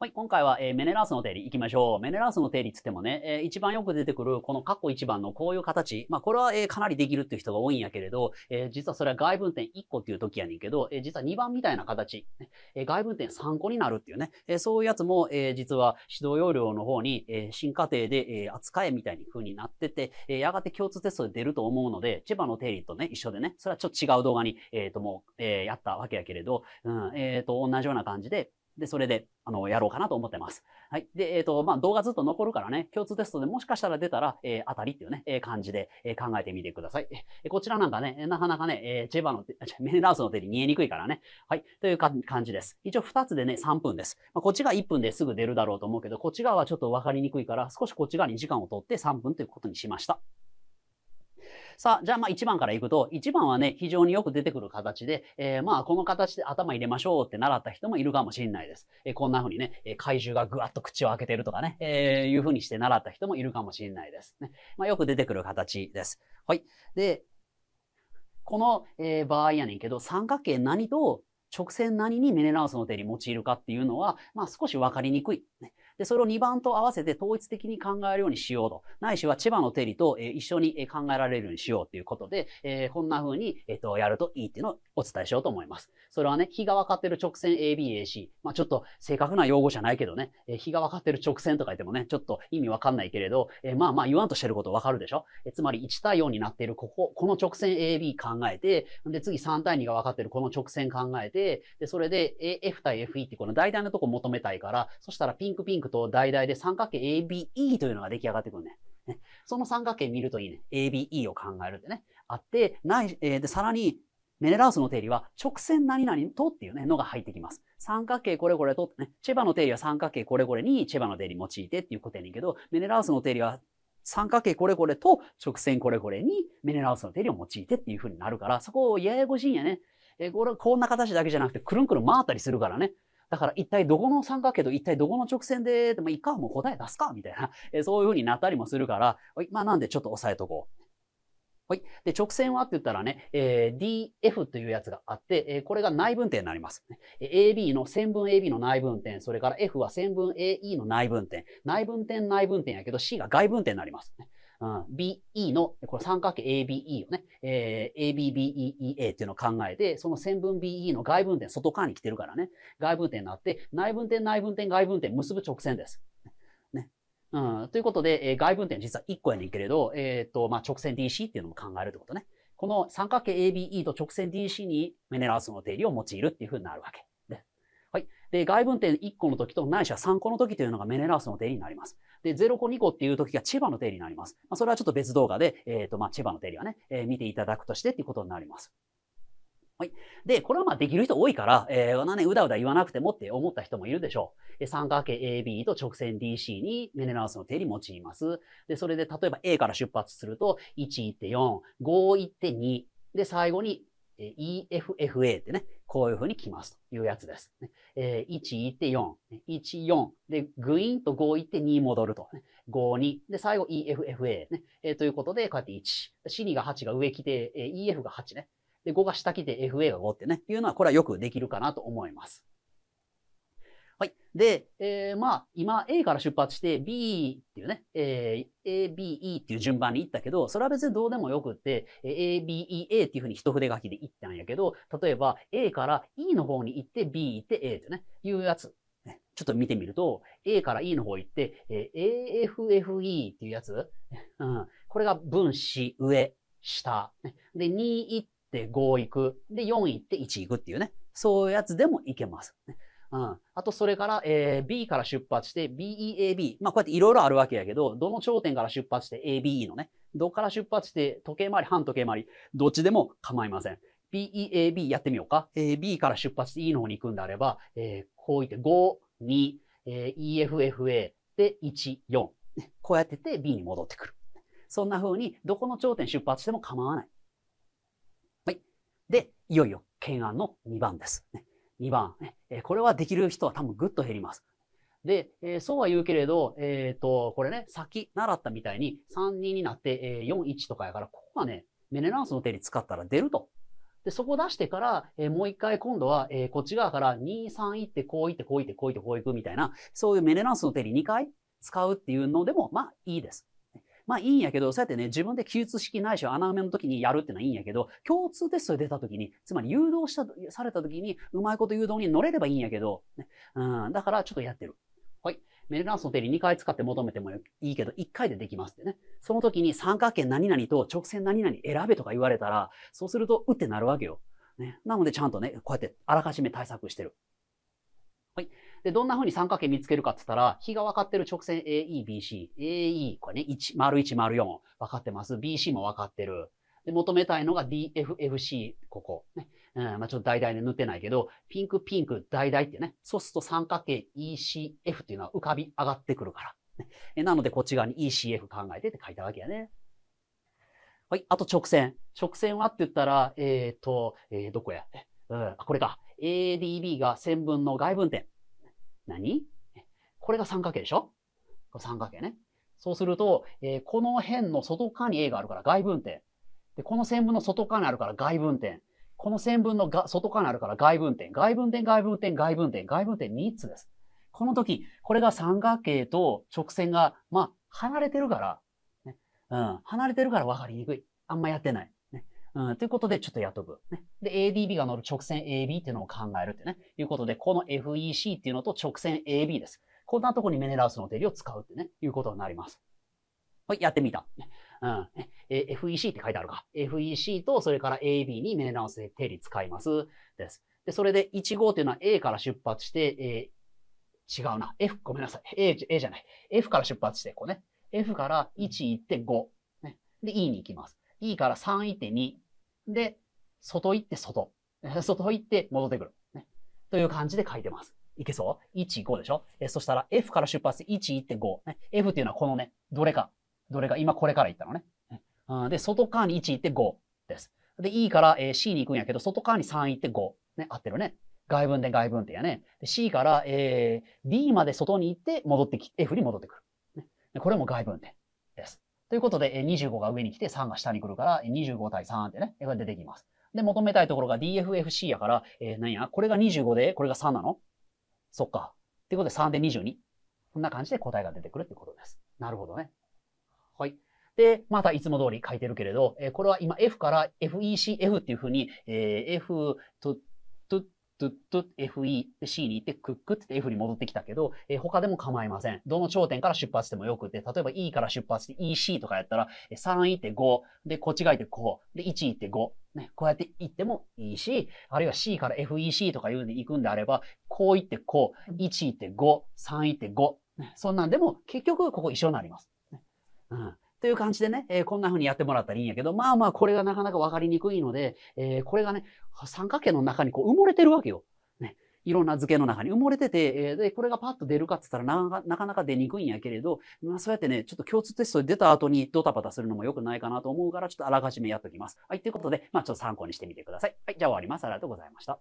はい、今回は、えー、メネラースの定理行きましょう。メネラースの定理つってもね、えー、一番よく出てくるこの括弧一番のこういう形。まあ、これは、えー、かなりできるっていう人が多いんやけれど、えー、実はそれは外分点1個っていう時やねんけど、えー、実は2番みたいな形、ねえー、外分点3個になるっていうね、えー、そういうやつも、えー、実は指導要領の方に、えー、新課程で、えー、扱えみたいに風になってて、えー、やがて共通テストで出ると思うので、千葉の定理とね、一緒でね、それはちょっと違う動画に、えっ、ー、ともう、えー、やったわけやけれど、うん、えっ、ー、と、同じような感じで、で、それで、あの、やろうかなと思ってます。はい。で、えっ、ー、と、まあ、動画ずっと残るからね、共通テストでもしかしたら出たら、えー、当たりっていうね、えー、感じで、え考えてみてください。えこちらなんかね、なかなかね、えチェバの、メラウスの手に見えにくいからね。はい。という感じです。一応2つでね、3分です。まあ、こっちが1分ですぐ出るだろうと思うけど、こっち側はちょっとわかりにくいから、少しこっち側に時間を取って3分ということにしました。さあ、じゃあまあ1番からいくと、1番はね、非常によく出てくる形で、えー、まあこの形で頭入れましょうって習った人もいるかもしれないです。えー、こんな風にね、怪獣がぐわっと口を開けてるとかね、えー、いう風にして習った人もいるかもしれないです。ね。まあよく出てくる形です。はい。で、この、えー、場合やねんけど、三角形何と直線何にメネラウスの手に用いるかっていうのは、まあ少しわかりにくい、ね。で、それを2番と合わせて統一的に考えるようにしようと。ないしは千葉の定理と一緒に考えられるようにしようということで、えこんな風に、えっ、と、やるといいっていうのをお伝えしようと思います。それはね、日が分かってる直線 ABAC。まあ、ちょっと正確な用語じゃないけどね、え日が分かってる直線とか言ってもね、ちょっと意味わかんないけれど、えまあまあ言わんとしてることわかるでしょ、えつまり1対4になっているここ、この直線 AB 考えて、で、次3対2が分かってるこの直線考えて、で、それで F 対 FE ってこの大体のとこ求めたいから、そしたらピンクピンクと大々で三角形 ABE というのが出来上がってくるね。ねその三角形見るといいね。ABE を考えるってね。あって、ない、えー、で、さらに、メネラウスの定理は直線何々とっていうね、のが入ってきます。三角形これこれとってね、チェバの定理は三角形これこれにチェバの定理用いてっていうことやねんけど、メネラウスの定理は三角形これこれと直線これこれにメネラウスの定理を用いてっていうふうになるから、そこをややこしいんやね。えー、これ、こんな形だけじゃなくて、くるんくるん回ったりするからね。だから一体どこの三角形と一体どこの直線で、でもいいか、もう答え出すか、みたいな、えそういうふうになったりもするから、まあなんでちょっと押さえとこう。はい。で、直線はって言ったらね、えー、DF というやつがあって、えー、これが内分点になります、AB の線分 AB の内分点、それから F は線分 AE の内分点。内分点内分点やけど C が外分点になります、うん、BE の、これ三角形 a b e をね、えー、ABBEEA っていうのを考えて、その線分 BE の外分点、外側に来てるからね、外分点になって、内分点、内分点、外分点、結ぶ直線です。ね。うん、ということで、えー、外分点実は1個やねんけれど、えっ、ー、と、まあ、直線 DC っていうのも考えるってことね。この三角形 a b e と直線 DC にメネラースの定理を用いるっていうふうになるわけ。はい。で、外分点1個の時とないしは3個の時というのがメネラースの定理になります。で、0個2個っていう時がチェバの定理になります。まあ、それはちょっと別動画で、えっ、ー、と、まあ、チェバの定理はね、えー、見ていただくとしてっていうことになります。はい。で、これはまあできる人多いから、えー、ね、うだうだ言わなくてもって思った人もいるでしょう。三角形 AB と直線 DC にメネラウスの定理用います。で、それで例えば A から出発すると、1.4、5.2、で、最後にえ EFFA ってね、こういうふうに来ますというやつです。えー、1行って4、1、4で、グイーンと5行って2戻ると、5、2で、最後 EFFA ね、えー、ということで、こうやって1、C2 が8が上来て、えー、EF が8ね、で、5が下来て FA が5ってね、いうのはこれはよくできるかなと思います。はい。で、えー、まあ、今 A から出発して B っていうね、えー、A, B, E っていう順番に行ったけど、それは別にどうでもよくって、A, B, E, A っていうふうに一筆書きで行ったんやけど、例えば A から E の方に行って B 行って A ってね、いうやつ。ちょっと見てみると、A から E の方行って、えー、AFFE っていうやつ、うん、これが分子上、下。で、2行って5行く。で、4行って1行くっていうね。そういうやつでもいけます。うん。あと、それから、えー、B から出発して BEAB。まあ、こうやっていろいろあるわけやけど、どの頂点から出発して ABE のね、どっから出発して時計回り、反時計回り、どっちでも構いません。BEAB やってみようか。え B から出発して E の方に行くんであれば、えー、こう言って5、2、えー、EFFA で1、4。こうやってて B に戻ってくる。そんな風に、どこの頂点出発しても構わない。はい。で、いよいよ、懸案の2番です。ね2番、これはできる人は多分ぐっと減ります。で、えー、そうは言うけれど、えっ、ー、と、これね、先習ったみたいに3、2になって、えー、4、1とかやから、ここはね、メネランスの定理使ったら出ると。で、そこ出してから、えー、もう一回今度は、えー、こっち側から2、3行って、こう行って、こう行って、こう行って、こう行くみたいな、そういうメネランスの定理2回使うっていうのでも、まあいいです。まあいいんやけど、そうやってね、自分で記述式ないし穴埋めの時にやるってのはいいんやけど、共通テストで出た時に、つまり誘導した、された時に、うまいこと誘導に乗れればいいんやけど、ね、うん、だからちょっとやってる。はい。メルランスの定理2回使って求めてもいいけど、1回でできますってね。その時に三角形何々と直線何々選べとか言われたら、そうすると、うってなるわけよ。ね。なのでちゃんとね、こうやってあらかじめ対策してる。はい。で、どんな風に三角形見つけるかって言ったら、比が分かってる直線 AE、BC。AE、これね、1、丸1、丸4。分かってます。BC も分かってる。で、求めたいのが DFFC、ここ。ね。うん、まあ、ちょっと大々で塗ってないけど、ピンク、ピンク、大々ってね。そうすると三角形 ECF っていうのは浮かび上がってくるから。ね、なので、こっち側に ECF 考えてって書いたわけやね。はい。あと直線。直線はって言ったら、えっ、ー、と、えー、どこやうん、これか。ADB が線分の外分点。何これが三角形でしょ三角形ね。そうすると、えー、この辺の外側に A があるから外分点。で、この線分の外側にあるから外分点。この線分のが外側にあるから外分点。外分点、外分点、外分点、外分点3つです。この時、これが三角形と直線が、まあ、離れてるから、ね、うん、離れてるから分かりにくい。あんまやってない。うん、ということで、ちょっと雇う。ね。で、ADB が乗る直線 AB っていうのを考えるってね。いうことで、この FEC っていうのと直線 AB です。こんなとこにメネラウスの定理を使うってね、いうことになります。はい、やってみた。うん。え、FEC って書いてあるか。FEC と、それから AB にメネラウスの定理使います。です。で、それで1号っていうのは A から出発して、え違うな。F、ごめんなさい。A、A じゃない。F から出発して、こうね。F から1、て5ね。で、E に行きます。E から3、て2で、外行って外。外行って戻ってくる。ね、という感じで書いてます。いけそう ?1、5でしょえそしたら F から出発して1、1.5、ね。F っていうのはこのね、どれか。どれか。今これから行ったのね。うん、で、外側に1、1.5です。で、E から、え C に行くんやけど、外側に3、1.5。ね、合ってるね。外分点、外分点やね。C から、えー、D まで外に行って、戻ってき、F に戻ってくる。ね、これも外分点。ということで、25が上に来て3が下に来るから、25対3ってね、こ出てきます。で、求めたいところが DFFC やから、えー、何やこれが25で、これが3なのそっか。ということで3で22。こんな感じで答えが出てくるってことです。なるほどね。はい。で、またいつも通り書いてるけれど、えー、これは今 F から FECF っていうふうに、えー、F とトゥッゥ FE、C に行ってクックって F に戻ってきたけど、えー、他でも構いません。どの頂点から出発してもよくて、例えば E から出発して EC とかやったら、3行って5、で、こっちがいてこう、で、1行って5。ね、こうやって行ってもいいし、あるいは C から FEC とかいうので行くんであれば、こう行ってこう、1行って5、3行って5。ね、そんなんでも結局ここ一緒になります。ね、うんという感じでね、えー、こんな風にやってもらったらいいんやけど、まあまあこれがなかなかわかりにくいので、えー、これがね、三角形の中にこう埋もれてるわけよ。ね。いろんな図形の中に埋もれてて、えー、で、これがパッと出るかって言ったらなかなか出にくいんやけれど、まあそうやってね、ちょっと共通テストで出た後にドタバタするのも良くないかなと思うから、ちょっとあらかじめやっときます。はい、ということで、まあちょっと参考にしてみてください。はい、じゃあ終わります。ありがとうございました。